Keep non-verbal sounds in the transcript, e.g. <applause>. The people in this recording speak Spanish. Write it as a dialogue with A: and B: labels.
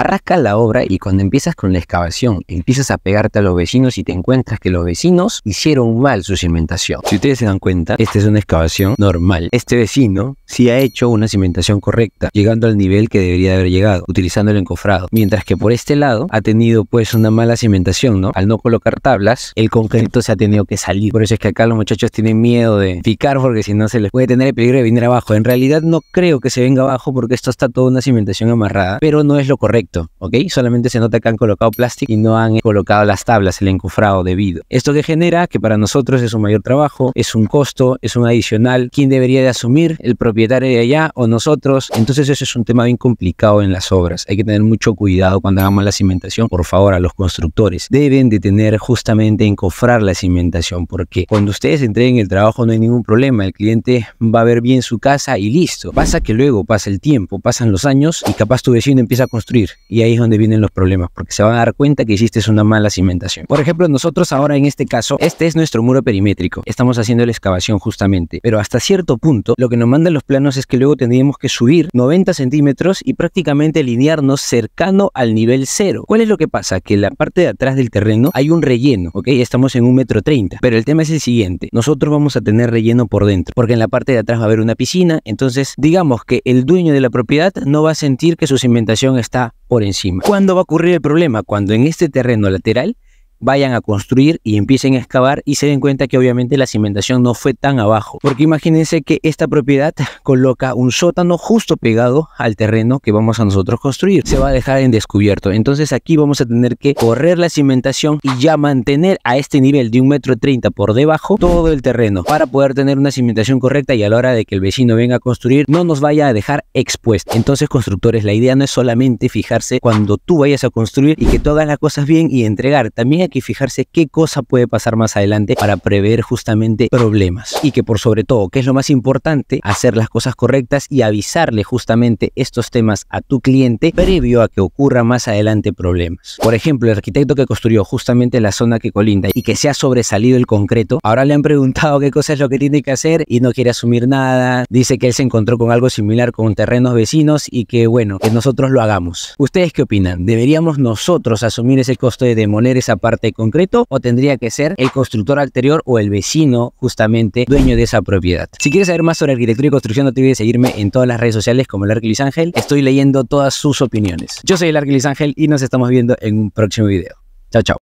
A: Arrasca la obra y cuando empiezas con la excavación, empiezas a pegarte a los vecinos y te encuentras que los vecinos hicieron mal su cimentación. Si ustedes se dan cuenta, esta es una excavación normal. Este vecino si ha hecho una cimentación correcta, llegando al nivel que debería haber llegado, utilizando el encofrado. Mientras que por este lado ha tenido pues una mala cimentación, ¿no? Al no colocar tablas, el concreto se ha tenido que salir. Por eso es que acá los muchachos tienen miedo de picar porque si no se les puede tener el peligro de venir abajo. En realidad no creo que se venga abajo porque esto está toda una cimentación amarrada, pero no es lo correcto, ¿ok? Solamente se nota que han colocado plástico y no han colocado las tablas, el encofrado debido. Esto que genera que para nosotros es un mayor trabajo, es un costo, es un adicional. ¿Quién debería de asumir? El propio propietario de allá o nosotros. Entonces eso es un tema bien complicado en las obras. Hay que tener mucho cuidado cuando hagamos la cimentación. Por favor, a los constructores deben de tener justamente encofrar la cimentación porque cuando ustedes entreguen el trabajo no hay ningún problema. El cliente va a ver bien su casa y listo. Pasa que luego pasa el tiempo, pasan los años y capaz tu vecino empieza a construir y ahí es donde vienen los problemas porque se van a dar cuenta que hiciste una mala cimentación. Por ejemplo, nosotros ahora en este caso, este es nuestro muro perimétrico. Estamos haciendo la excavación justamente, pero hasta cierto punto lo que nos mandan los planos es que luego tendríamos que subir 90 centímetros y prácticamente alinearnos cercano al nivel cero. ¿Cuál es lo que pasa? Que en la parte de atrás del terreno hay un relleno, ¿ok? Estamos en un metro 30, pero el tema es el siguiente. Nosotros vamos a tener relleno por dentro, porque en la parte de atrás va a haber una piscina, entonces digamos que el dueño de la propiedad no va a sentir que su cimentación está por encima. ¿Cuándo va a ocurrir el problema? Cuando en este terreno lateral vayan a construir y empiecen a excavar y se den cuenta que obviamente la cimentación no fue tan abajo. Porque imagínense que esta propiedad <laughs> coloca un sótano justo pegado al terreno que vamos a nosotros construir. Se va a dejar en descubierto. Entonces aquí vamos a tener que correr la cimentación y ya mantener a este nivel de un metro treinta por debajo todo el terreno para poder tener una cimentación correcta y a la hora de que el vecino venga a construir no nos vaya a dejar expuesto. Entonces constructores, la idea no es solamente fijarse cuando tú vayas a construir y que tú hagas las cosas bien y entregar. También que fijarse qué cosa puede pasar más adelante para prever justamente problemas. Y que por sobre todo, que es lo más importante, hacer las cosas correctas y avisarle justamente estos temas a tu cliente previo a que ocurra más adelante problemas. Por ejemplo, el arquitecto que construyó justamente la zona que colinda y que se ha sobresalido el concreto, ahora le han preguntado qué cosa es lo que tiene que hacer y no quiere asumir nada. Dice que él se encontró con algo similar con terrenos vecinos y que bueno, que nosotros lo hagamos. ¿Ustedes qué opinan? ¿Deberíamos nosotros asumir ese costo de demoler esa parte de concreto o tendría que ser el constructor anterior o el vecino justamente dueño de esa propiedad. Si quieres saber más sobre arquitectura y construcción no te olvides de seguirme en todas las redes sociales como el Arquilis Ángel. Estoy leyendo todas sus opiniones. Yo soy el Arquilis Ángel y nos estamos viendo en un próximo video. Chao, chao.